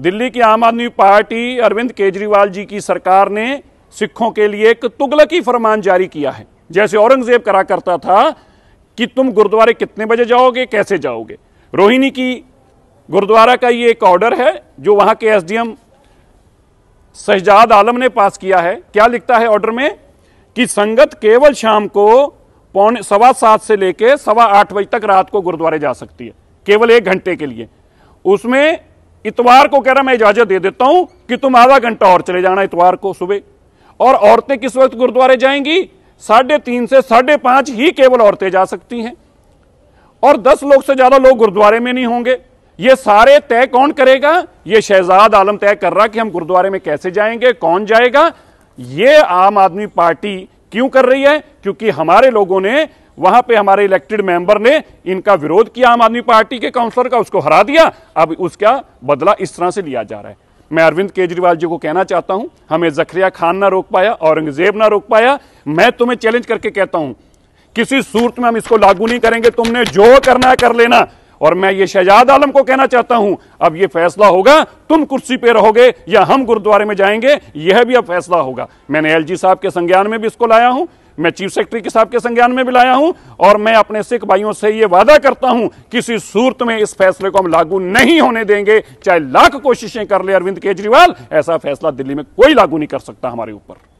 दिल्ली की आम आदमी पार्टी अरविंद केजरीवाल जी की सरकार ने सिखों के लिए एक तुगलकी फरमान जारी किया है जैसे औरंगजेब करा करता था कि तुम गुरुद्वारे कितने बजे जाओगे कैसे जाओगे रोहिणी की गुरुद्वारा का ये एक ऑर्डर है जो वहां के एसडीएम शहजाद आलम ने पास किया है क्या लिखता है ऑर्डर में कि संगत केवल शाम को पौने सवा सात से लेकर सवा आठ बजे तक रात को गुरुद्वारे जा सकती है केवल एक घंटे के लिए उसमें इतवार को कह रहा मैं इजाजत दे देता हूं कि तुम आधा घंटा और चले जाना इतवार को सुबह और औरतें किस वक्त गुरुद्वारे जाएंगी साढ़े तीन से साढ़े पांच ही केवल औरतें जा सकती हैं और दस लोग से ज्यादा लोग गुरुद्वारे में नहीं होंगे ये सारे तय कौन करेगा ये शहजाद आलम तय कर रहा कि हम गुरुद्वारे में कैसे जाएंगे कौन जाएगा ये आम आदमी पार्टी क्यों कर रही है क्योंकि हमारे लोगों ने वहां पे हमारे इलेक्टेड मेंबर ने इनका विरोध किया आम आदमी पार्टी के काउंसलर का उसको हरा दिया अब उसका बदला इस तरह से लिया जा रहा है मैं अरविंद केजरीवाल जी को कहना चाहता हूं हमें जखरिया खान ना रोक पाया औरंगजेब ना रोक पाया मैं तुम्हें चैलेंज करके कहता हूं किसी सूरत में हम इसको लागू नहीं करेंगे तुमने जो करना है कर लेना और मैं ये शहजाद आलम को कहना चाहता हूं अब ये फैसला होगा तुम कुर्सी पे रहोगे या हम गुरुद्वारे में जाएंगे यह भी अब फैसला होगा मैंने एलजी साहब के संज्ञान में भी इसको लाया हूं मैं चीफ सेक्रेटरी के साहब के संज्ञान में भी लाया हूं और मैं अपने सिख भाइयों से यह वादा करता हूं किसी सूरत में इस फैसले को हम लागू नहीं होने देंगे चाहे लाख कोशिशें कर ले अरविंद केजरीवाल ऐसा फैसला दिल्ली में कोई लागू नहीं कर सकता हमारे ऊपर